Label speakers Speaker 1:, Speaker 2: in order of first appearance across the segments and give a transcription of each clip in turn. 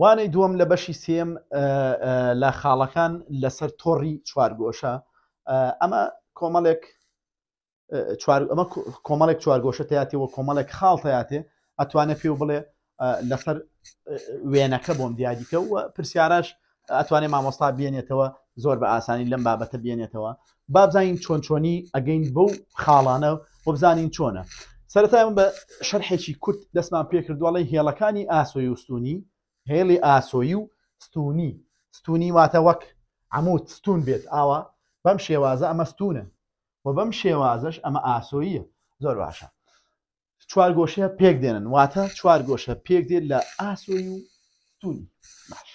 Speaker 1: وانەی دووەم لە بەشی سێم لە خاڵەکان لەسەر تۆڕی چوارگۆشە ئەمە کۆمەڵێک ئەمە کۆمەڵێک چوارگۆشە تیاتیەوە کۆمەڵێک خاڵتەیاتێ ئەتوانێت پێ و بڵێ لەسەر وێنەکە بۆم دیادیکە و پرسیاراش ئەتوانێت مامۆستا بێنێتەوە زۆر بە ئاسانی لەم بابەتە بێنێتەوە بابزانین چۆن چۆنی ئەگەین بەو خاڵانە و بزانین چۆنە سەرتا بە شەرحێکی کورت دەستمان پێکردوڵی هێڵەکانی ئاسۆی وستونی هێڵی ئاسۆیی و ستونی ستونی واتە وەک عمود ستون بێت ئاوە بەم شێوازە ئەمە ستونە و بەم شێوازەش ئەمە ئاسۆیە زۆر باشە چوار گۆشەیە پێک دێنن واتە چوار گۆشە پێک دێت لە ئاسۆی و ستونی باش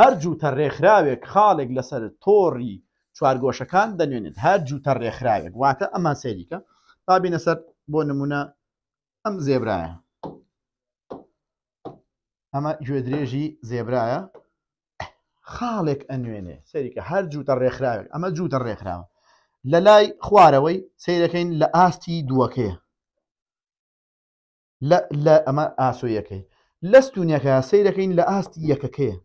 Speaker 1: هەر جوتە ڕێکخراوێک خاڵێک لەسەر تۆڕی چوارگۆشەکان دەنوێنێت هەر جوتە ڕێکخراوێک واتە ئەمان سێریکە بابینە سەر بۆ نمونە ئەم زێبرایە ئەمە گوێدرێژی زێبرایە خاڵێک ئەنوێنێ سەریکە هەر جوتە ڕێکخراوێک ئەمە جوتە ڕێکخراوە لە لای خوارەوەی سیرەکەین لە ئاستی دووەکەیە لە ئەمە ئاسۆیەکەی لەستونەکە سیرەکەین لە ئاستی یەکەکەیە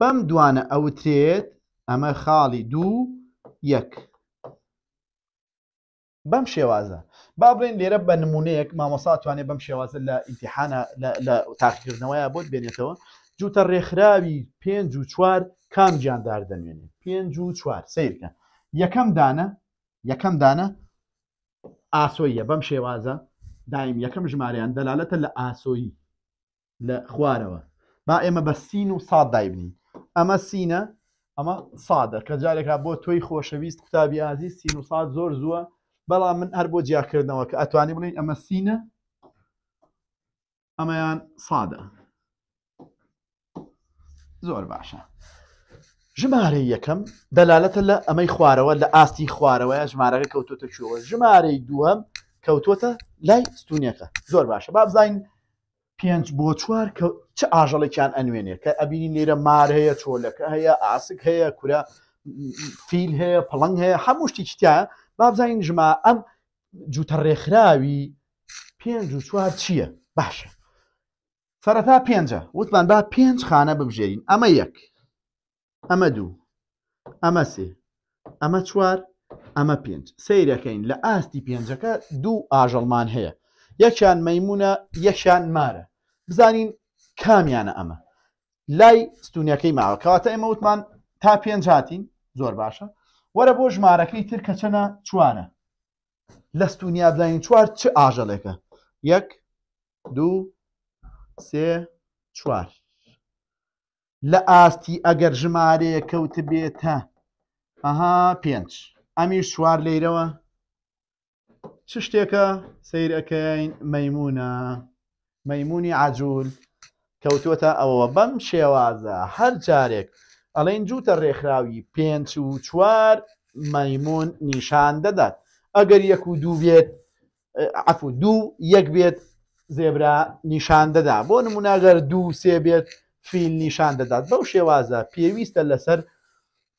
Speaker 1: بەم دوانە ئەوترێت ئەمە خاڵی دوو یەک بەم شێوازە با بڵێن لێرە بە نمونەیەک مامۆسا توانێت بەم شێوازە لە ئیمتحانە لە تاقیکردنەوەیە بۆت بێنێتەوە جوتە ڕێکخراوی پێنج و چوار کام گیاندار دەنوێنێ پێنج و چوار سیرکە یەکەم دانە یەکەم دانە ئاسۆیە بەم شێوازە دایم یەکەم ژماریان دەلالەتە لە ئاسۆیی لە خوارەوە با ئێمە بە سین و ساد دایبنین ئەمە سینە ئەمە سادە کە جارێکا بۆ تۆی خۆشەویست قوتابی ئازی سین و ساد زۆر زووە بەڵام من هەر بۆ جیاکردنەوە کە ئەتوانی بڵین ئەمە سینە ئەمەیان سادە زۆر باشە ژمارەی یەکەم دەلالەتە لە ئەمەی خوارەوە لە ئاستی خوارەوەە ژمارەکە کەوتۆتە چوەوە ژمارەی دووەم کەوتوتە لای ستونیەکە زۆر باشە با بزین پێنج بۆ چوار چ ئاژەڵێکیان ئەنوێنێ کە ئەبینین لێرە مار هەیە چۆلەکە هەیە ئاسک هەیە کورە فیل هەیە پڵنگ هەیە هەموو شتی چتیە بابزانین ژما ئەم جوتەڕێکخراوی پێنج و چوار چییە باشە سەرەتا پێنجە وتمان با پێنج خانە ببژێرین ئەمە یەک ئەمە دوو ئەمە سێ ئەمە چوار ئەمە پێنج سیرەکەین لە ئاستی پێنجەکە دوو ئاژەڵمان هەیە یەکیان مەمونە یەکیان مارە بزانین کامیانە ئەمە لای ستونیەکەی ماوە کەواتە ئێمە وتمان تا پێنج هاتین زۆر باشە وەرە بۆ ژمارەکەی تر کەچەنە چوانە لەستونیا بلاین چوار چ ئاژەڵێکە یەک دوو سێ چوار لە ئاستی ئەگەر ژمارەیە کەوت بێتە ئەها پێنج ئەمی شوار لێرەوە چ شتێکە سیرەکەین مەمونە مەمونی عجول کەوتوتە ئەوە بەم شێوازە هەر جارێک ئەڵێن جوتە ڕێکخراوی پێنج و چوار مەمون نیشان دەدات ئەگەر یەک و دوو بێت ئەفو دوو یەک بێت زێبرا نیشان دەدا بۆ نموناگەر دوو سێ بێت فیل نیشان دەدات بەو شێوازە پێویستە لەسەر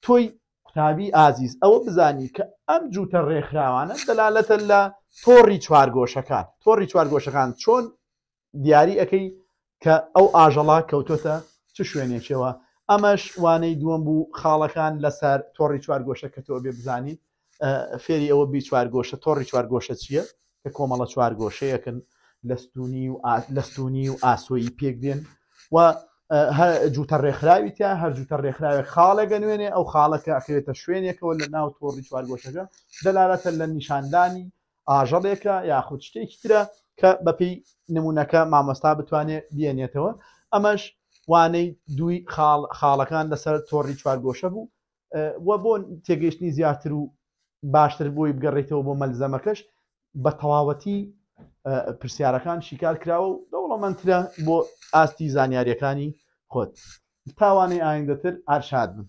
Speaker 1: تۆی قوتابی ئازیز ئەوە بزانی کە ئەم جوتە ڕێکخراوانە دەلالەتە لە تۆڕی چوارگۆشەکان تۆڕی چوارگۆشەکان چۆن دیاری ئەەکەی کە ئەو ئاژەڵا کەوتۆتە چ شوێنێکەوە ئەمەش وانەی دووەم بوو خاڵەکان لەسەر تۆڕی چوار گۆشە کە تۆ بێ بزانیت فێری ئەوە بی چوار گۆشە تۆڕی چوار گۆشە چییە کە کۆمەڵە چوار گۆشەیەکن لەستونی و لەستونی و ئاسۆیی پێک دێن و جوتە ڕێکخراویتە هەر جوتە ڕێکخراوی خاڵەگە نوێنێ ئەو خاڵەکە ئەخرێتە شوێنێکەوە لە ناو تۆڕی چوار گۆشەکە دەلارەتە لە نیشاندانی ئاژەڵێکە یاخود شتێکی ترە کە بەپی نمونونەکە مامۆستا بتوانێت بێنێتەوە ئەمەش وانەی دوی خاڵەکان لەسەر تۆڕی چوار گۆشە بوو وە بۆ تێگەشتنی زیاتر و باشتر بۆی بگەڕێتەوە بۆ مەلزەمەکەش بە تەواوەتی پرسیارەکان شیکار کراوە و دەوڵەمەندترە بۆ ئاستی زانیاریەکانی خۆت تاوانەی ئاینگەتر ئارشاد بن